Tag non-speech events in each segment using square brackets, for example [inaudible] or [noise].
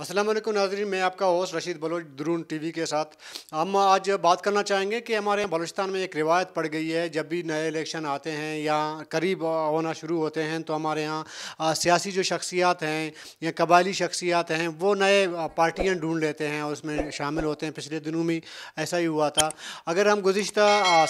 असलम नाजरीन मैं आपका होस्ट रशीद बलोच द्रून टीवी के साथ हम आज बात करना चाहेंगे कि हमारे यहाँ बलोचस्तान में एक रिवायत पड़ गई है जब भी नए इलेक्शन आते हैं या करीब होना शुरू होते हैं तो हमारे यहाँ सियासी जो शख्सियात हैं या कबायली शख्सियात हैं वो नए पार्टियाँ ढूंढ लेते हैं और उसमें शामिल होते हैं पिछले दिनों में ऐसा ही हुआ था अगर हम गुज्त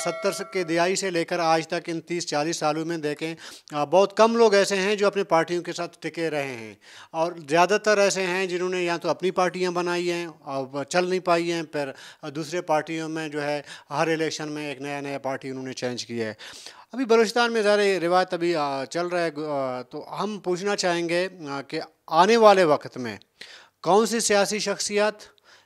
सत्तर के दिहाई से लेकर आज तक इन तीस चालीस सालों में देखें बहुत कम लोग ऐसे हैं जो अपनी पार्टियों के साथ टिके रहे हैं और ज़्यादातर ऐसे हैं जिन्होंने उन्होंने या तो अपनी पार्टियाँ बनाई हैं और चल नहीं पाई हैं पर दूसरे पार्टियों में जो है हर इलेक्शन में एक नया नया पार्टी उन्होंने चेंज किया है अभी बलूचिस्तान में ज़्यादा रिवायत अभी चल रहा है तो हम पूछना चाहेंगे कि आने वाले वक्त में कौन सी सियासी शख्सियत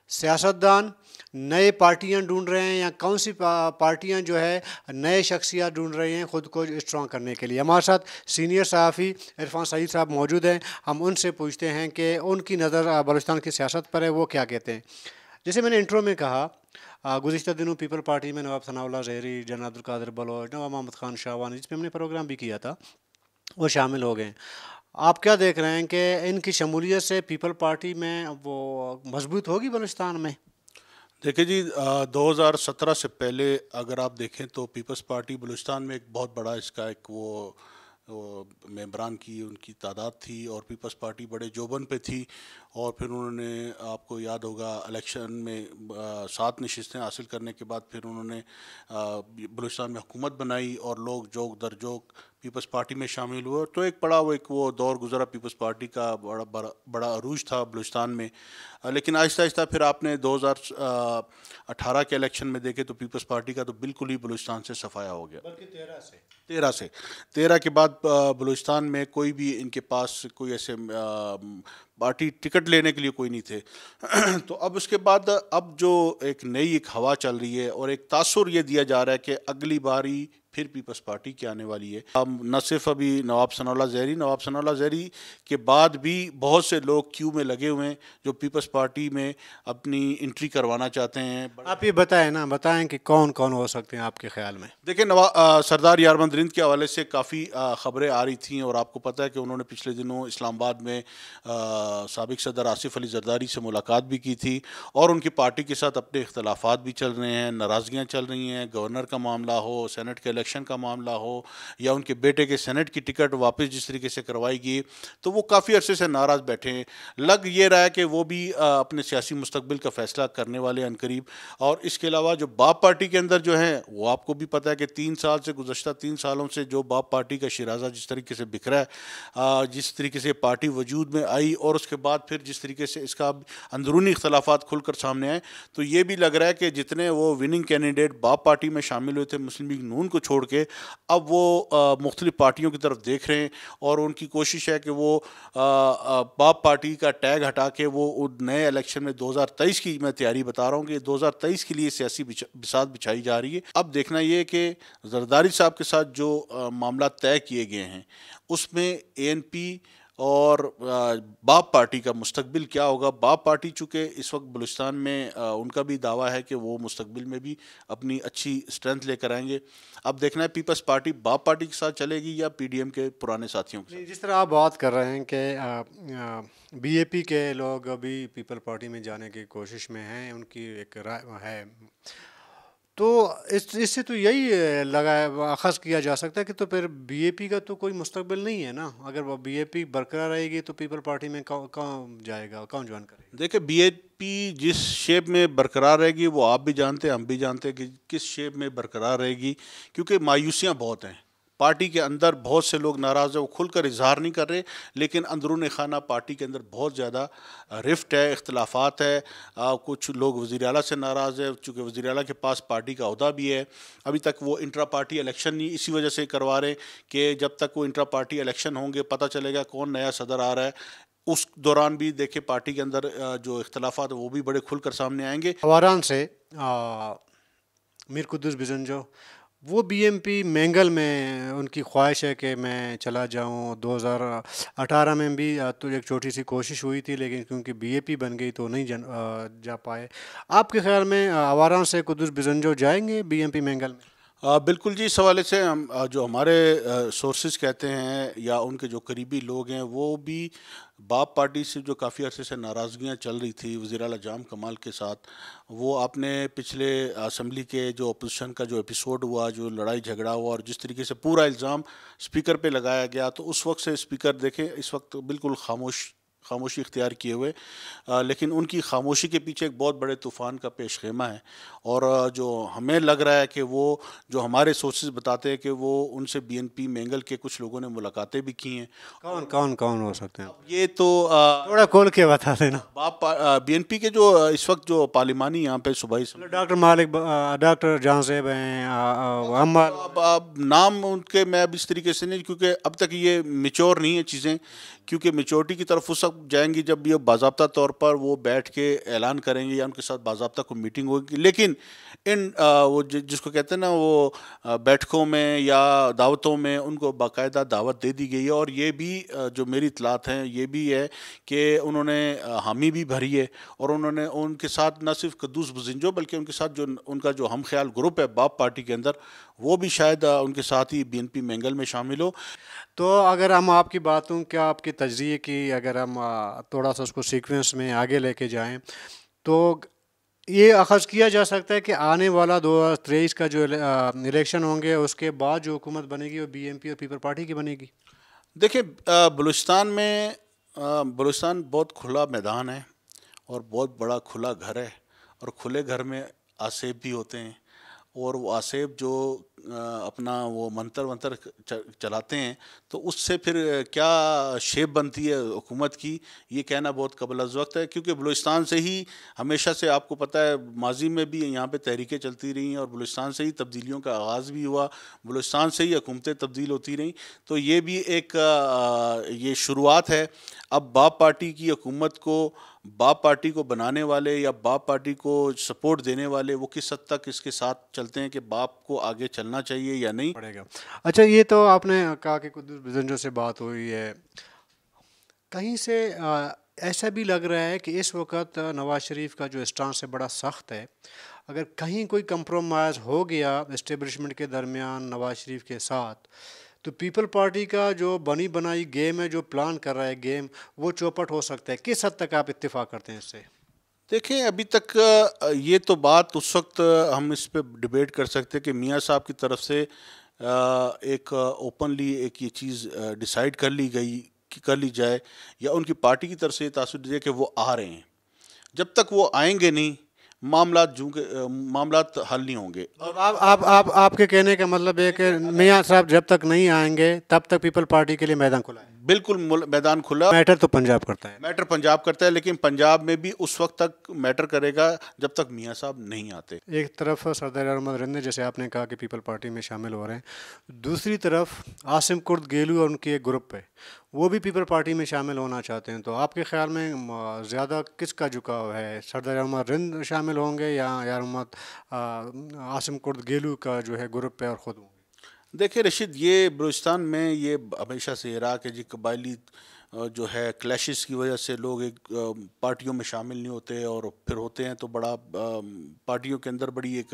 सियासतदान नए पार्टियाँ ढूंढ रहे हैं या कौन सी पार्टियाँ जो है नए शख्सियात ढूंढ रही हैं ख़ुद को स्ट्रॉन्ग करने के लिए हमारे साथ सीनियर सहाफ़ी इरफान सईद साहब मौजूद हैं हम उनसे पूछते हैं कि उनकी नज़र बलूचिस्तान की सियासत पर है वो क्या कहते हैं जैसे मैंने इंट्रो में कहा गुजशत दिनों पीपल पार्टी में नवाब सनाउल्ला जहरी जन अब्दुल्कर बलोच नवाब मोहम्मद खान शाहवानी जिसमें हमने प्रोग्राम भी किया था वो शामिल हो गए आप क्या देख रहे हैं कि इनकी शमूलियत से पीपल पार्टी में वो मजबूत होगी बलूचिस्तान में देखिए जी 2017 से पहले अगर आप देखें तो पीपल्स पार्टी बलूचिस्तान में एक बहुत बड़ा इसका एक वो वो मेम्बरान की उनकी तादाद थी और पीपल्स पार्टी बड़े जोबन पे थी और फिर उन्होंने आपको याद होगा इलेक्शन में सात नशस्तें हासिल करने के बाद फिर उन्होंने बलूचिस्तान में हुकूमत बनाई और लोग जोक दर जोक पीपल्स पार्टी में शामिल हुए तो एक बड़ा वो एक वो दौर गुजरा पीपल्स पार्टी का बड़ा बड़ा बड़ा अरूज था बलूचिस्तान में लेकिन आहिस्ता आहिस्ता फिर आपने 2018 के इलेक्शन में देखे तो पीपल्स पार्टी का तो बिल्कुल ही बलूचिस्तान से सफाया हो गया बल्कि तेरह से तेरह से तेरह के बाद बलूचिस्तान में कोई भी इनके पास कोई ऐसे पार्टी टिकट लेने के लिए कोई नहीं थे [clears throat] तो अब उसके बाद अब जो एक नई एक हवा चल रही है और एक तासुर ये दिया जा रहा है कि अगली बारी फिर पीपल्स पार्टी की आने वाली है अब न सिर्फ अभी नवाब सनाउल्ला जहरी नवाब सनाउल्ला जहरी के बाद भी बहुत से लोग क्यू में लगे हुए हैं जो पीपल्स पार्टी में अपनी एंट्री करवाना चाहते हैं आप ये बताएं ना बताएं कि कौन कौन हो सकते हैं आपके ख्याल में देखिए नवाब सरदार यारमंद रिंद के हवाले से काफ़ी खबरें आ रही थी और आपको पता है कि उन्होंने पिछले दिनों इस्लामाबाद में सबक सदर आसिफ अली जरदारी से मुलाकात भी की थी और उनकी पार्टी के साथ अपने इख्तलाफात भी चल रहे हैं नाराज़गियाँ चल रही हैं गवर्नर का मामला हो सैनट के इलेक्शन का मामला हो या उनके बेटे के सेनेट की टिकट वापस जिस तरीके से करवाई गई तो वो काफ़ी अरसे से नाराज़ बैठे हैं लग ये रहा है कि वो भी अपने सियासी मुस्तबिल का फ़ैसला करने वाले अनकरीब और इसके अलावा जो बाप पार्टी के अंदर जो हैं वो आपको भी पता है कि तीन साल से गुजशत तीन सालों से जो बाप पार्टी का शराजा जिस तरीके से बिखरा है जिस तरीके से पार्टी वजूद में आई और उसके बाद फिर जिस तरीके से इसका अंदरूनी इख्तलाफा खुलकर सामने आए तो ये भी लग रहा है कि जितने वो विनिंग कैंडिडेट बाप पार्टी में शामिल हुए थे मुस्लिम लीग नून को छोड़ के अब वो मुख्तलिफ पार्टियों की तरफ देख रहे हैं और उनकी कोशिश है कि वो बाप पार्टी का टैग हटा के वो नए इलेक्शन में 2023 की मैं तैयारी बता रहा हूँ कि 2023 के लिए सियासी बिसात बिछाई जा रही है अब देखना ये कि जरदारी साहब के साथ जो मामला तय किए गए हैं उसमें ए एन पी और बाप पार्टी का मुस्तबिल क्या होगा बाप पार्टी चूँकि इस वक्त बलुस्तान में उनका भी दावा है कि वो मुस्तबिल में भी अपनी अच्छी स्ट्रेंथ लेकर आएंगे अब देखना है पीपल्स पार्टी बाप पार्टी के साथ चलेगी या एम के पुराने साथियों के साथ? जिस तरह आप बात कर रहे हैं कि पी के लोग अभी पीपल पार्टी में जाने की कोशिश में हैं उनकी एक राय है तो इस इससे तो यही लगाया अखज़ किया जा सकता है कि तो फिर बीएपी का तो कोई मुस्तबिल नहीं है ना अगर बीएपी बरकरार रहेगी तो पीपल पार्टी में कौन कौन जाएगा कौन ज्वाइन करेगा देखिए बीएपी जिस शेप में बरकरार रहेगी वो आप भी जानते हैं हम भी जानते हैं कि किस शेप में बरकरार रहेगी क्योंकि मायूसियाँ बहुत हैं पार्टी के अंदर बहुत से लोग नाराज़ हैं वो खुलकर इजहार नहीं कर रहे लेकिन अंदरून खाना पार्टी के अंदर बहुत ज़्यादा रिफ्ट है इख्तलाफात है आ, कुछ लोग वज़ी अला से नाराज़ है चूँकि वज़ी अला के पास पार्टी का अहदा भी है अभी तक वो इंट्रा पार्टी इलेक्शन नहीं इसी वजह से करवा रहे कि जब तक वो इंट्रा पार्टी इलेक्शन होंगे पता चलेगा कौन नया सदर आ रहा है उस दौरान भी देखे पार्टी के अंदर जो इख्तलाफा वो भी बड़े खुलकर सामने आएंगे हवारान से मीर कुदस बिजन जो वो बीएमपी मैंगल में उनकी ख्वाहिश है कि मैं चला जाऊं 2018 में भी तो एक छोटी सी कोशिश हुई थी लेकिन क्योंकि बीएपी बन गई तो नहीं जन, जा पाए आपके ख्याल में आवारा से कुदस जो जाएंगे बीएमपी मैंगल में आ, बिल्कुल जी इस हवाले से हम जो हमारे सोर्सेज कहते हैं या उनके जो करीबी लोग हैं वो भी बाप पार्टी से जो काफ़ी अरसे से नाराज़गियाँ चल रही थी वज़ी अल जाम कमाल के साथ वो आपने पिछले असम्बली के जो अपोजिशन का जो एपिसोड हुआ जो लड़ाई झगड़ा हुआ और जिस तरीके से पूरा इल्ज़ाम स्पीकर पे लगाया गया तो उस वक्त से स्पीकर देखें इस वक्त बिल्कुल खामोश खामोशी इख्तियार किए हुए आ, लेकिन उनकी खामोशी के पीछे एक बहुत बड़े तूफ़ान का पेश खेमा है और जो हमें लग रहा है कि वो जो हमारे सोर्सेज बताते हैं कि वो उनसे बीएनपी मेंगल के कुछ लोगों ने मुलाकातें भी की हैं कौन कौन कौन हो सकते हैं ये तो आ, थोड़ा खोल के बता देना आप बीएनपी के जो इस वक्त जो पार्लिमानी यहाँ पे सुबह डॉक्टर मालिक डॉक्टर जहाँ से हैं नाम उनके मैं अब इस तरीके से नहीं क्योंकि अब तक ये मेच्योर नहीं है चीज़ें क्योंकि मेचोरिटी की तरफ उस જાયેગી جب યો બાઝાબતા તોર પર વો બેઠ કે एलान કરેગી يا ان کے ساتھ باઝાબતા કો મીટિંગ હોગી લેકિન ઇન વો જો જિસકો કહેતે ના વો બેઠકો મેં يا দাওતઓ મેં ઉનકો બાકાઈદા দাওત દે દી ગઈ હૈ ઓર યે ભી જો મેરી ઇતલાત હૈ યે ભી હૈ કે ઉનહોને હામી ભી ભરી હૈ ઓર ઉનહોને ઉનકે સાથ ન સિફ કદૂસ બઝિંજો બલકે ઉનકે સાથ જો ઉનકા જો હમખयाल ગ્રુપ હે બાપ પાર્ટી કે અંદર वो भी शायद उनके साथ ही बी एन पी मेंगल में शामिल हो तो अगर हम आपकी बातों क्या आपके तजिए की अगर हम थोड़ा सा उसको सीक्वेंस में आगे लेके जाएं तो ये अखज़ किया जा सकता है कि आने वाला दो हज़ार तेईस का जो इलेक्शन होंगे उसके बाद जो हुकूमत बनेगी वो बी एम पी और पीपल पार्टी की बनेगी देखिए बलूचिस्तान में बलूचिस्तान बहुत खुला मैदान है और बहुत बड़ा खुला घर है और खुले घर में आसेब भी होते हैं और वो आसेब जो अपना वो मंतर वंतर चलाते हैं तो उससे फिर क्या शेप बनती है हुकूमत की ये कहना बहुत कबल अज वक्त है क्योंकि बलूचिस्तान से ही हमेशा से आपको पता है माजी में भी यहाँ पे तहरीकें चलती रहीं और बलूचिस्तान से ही तब्दीलियों का आगाज़ भी हुआ बलूचिस्तान से ही हुकूमतें तब्दील होती रहीं तो ये भी एक ये शुरुआत है अब बाप पार्टी की हुकूमत को बाप पार्टी को बनाने वाले या बाप पार्टी को सपोर्ट देने वाले वो किस हद तक इसके साथ चलते हैं कि बाप को आगे चलना चाहिए या नहीं पड़ेगा अच्छा ये तो आपने कहा कि कुछ बिजनजों से बात हुई है कहीं से ऐसा भी लग रहा है कि इस वक्त नवाज शरीफ का जो स्टांस है बड़ा सख्त है अगर कहीं कोई कंप्रोमाइज़ हो गया इस्टेबलिशमेंट के दरमियान नवाज शरीफ के साथ तो पीपल पार्टी का जो बनी बनाई गेम है जो प्लान कर रहा है गेम वो चौपट हो सकता है किस हद तक आप इत्तेफाक करते हैं इससे देखें अभी तक ये तो बात उस वक्त हम इस पर डिबेट कर सकते हैं कि मियाँ साहब की तरफ से एक ओपनली एक ये चीज़ डिसाइड कर ली गई कि कर ली जाए या उनकी पार्टी की तरफ से ये तासर दीजिए कि वो आ रहे हैं जब तक वो आएंगे नहीं मामला झूके मामला हल नहीं होंगे और आप आप आप आपके कहने का मतलब है कि मियाँ साहब जब तक नहीं आएंगे तब तक पीपल पार्टी के लिए मैदान खुला है बिल्कुल मैदान खुला मैटर तो पंजाब करता है मैटर पंजाब करता है लेकिन पंजाब में भी उस वक्त तक मैटर करेगा जब तक मियाँ साहब नहीं आते एक तरफ सरदार अहमद रंदे जैसे आपने कहा कि पीपल पार्टी में शामिल हो रहे हैं दूसरी तरफ आसिम कुर्द गेलू और उनके एक ग्रुप है वो भी पीपल पार्टी में शामिल होना चाहते हैं तो आपके ख्याल में ज़्यादा किसका झुकाव है सरदार अहमद रिंद शामिल होंगे या यार आसिम कुर्द गेलू का जो है ग्रुप है और ख़ुद होंगे देखिए रशीद ये बलूचिस्तान में ये हमेशा से इराक है जी कबायली जो है क्लैशेस की वजह से लोग एक पार्टियों में शामिल नहीं होते और फिर होते हैं तो बड़ा पार्टियों के अंदर बड़ी एक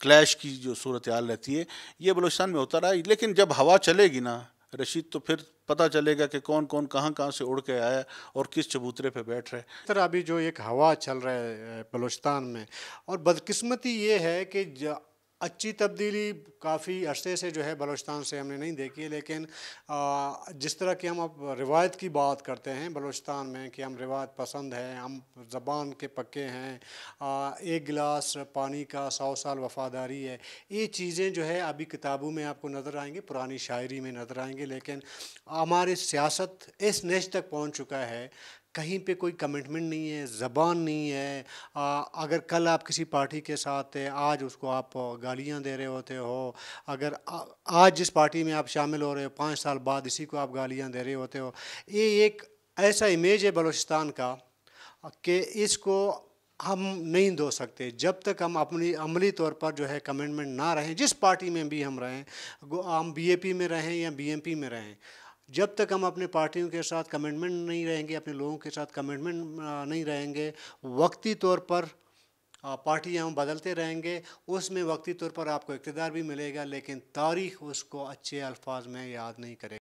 क्लैश की जो सूरत हाल रहती है ये बलूचिस्तान में होता रहा लेकिन जब हवा चलेगी ना रशीद तो फिर पता चलेगा कि कौन कौन कहाँ कहाँ से उड़ के आया और किस चबूतरे पे बैठ रहे सर अभी जो एक हवा चल रहा है बलोचिस्तान में और बदकिस्मती ये है कि अच्छी तब्दीली काफ़ी अरसे से जो है बलोचिस्तान से हमने नहीं देखी है लेकिन जिस तरह की हम अब रिवायत की बात करते हैं बलोचिस्तान में कि हम रिवायत पसंद हैं हम ज़बान के पक्के हैं एक गिलास पानी का सौ साल वफादारी है ये चीज़ें जो है अभी किताबों में आपको नज़र आएंगी पुरानी शायरी में नज़र आएंगे लेकिन हमारी सियासत इस नज तक पहुँच चुका है कहीं पे कोई कमिटमेंट नहीं है ज़बान नहीं है आ, अगर कल आप किसी पार्टी के साथ थे आज उसको आप गालियाँ दे रहे होते हो अगर आ, आज जिस पार्टी में आप शामिल हो रहे हो पाँच साल बाद इसी को आप गालियाँ दे रहे होते हो ये एक ऐसा इमेज है बलूचिस्तान का कि इसको हम नहीं दो सकते जब तक हम अपनी अमली तौर पर जो है कमिटमेंट ना रहें जिस पार्टी में भी हम रहें हम बीएपी में रहें या बीएमपी में रहें जब तक हम अपने पार्टियों के साथ कमिटमेंट नहीं रहेंगे अपने लोगों के साथ कमिटमेंट नहीं रहेंगे वक्ती तौर पर पार्टियाँ हम बदलते रहेंगे उसमें वक्ती तौर पर आपको इकतदार भी मिलेगा लेकिन तारीख उसको अच्छे अल्फाज में याद नहीं करेगी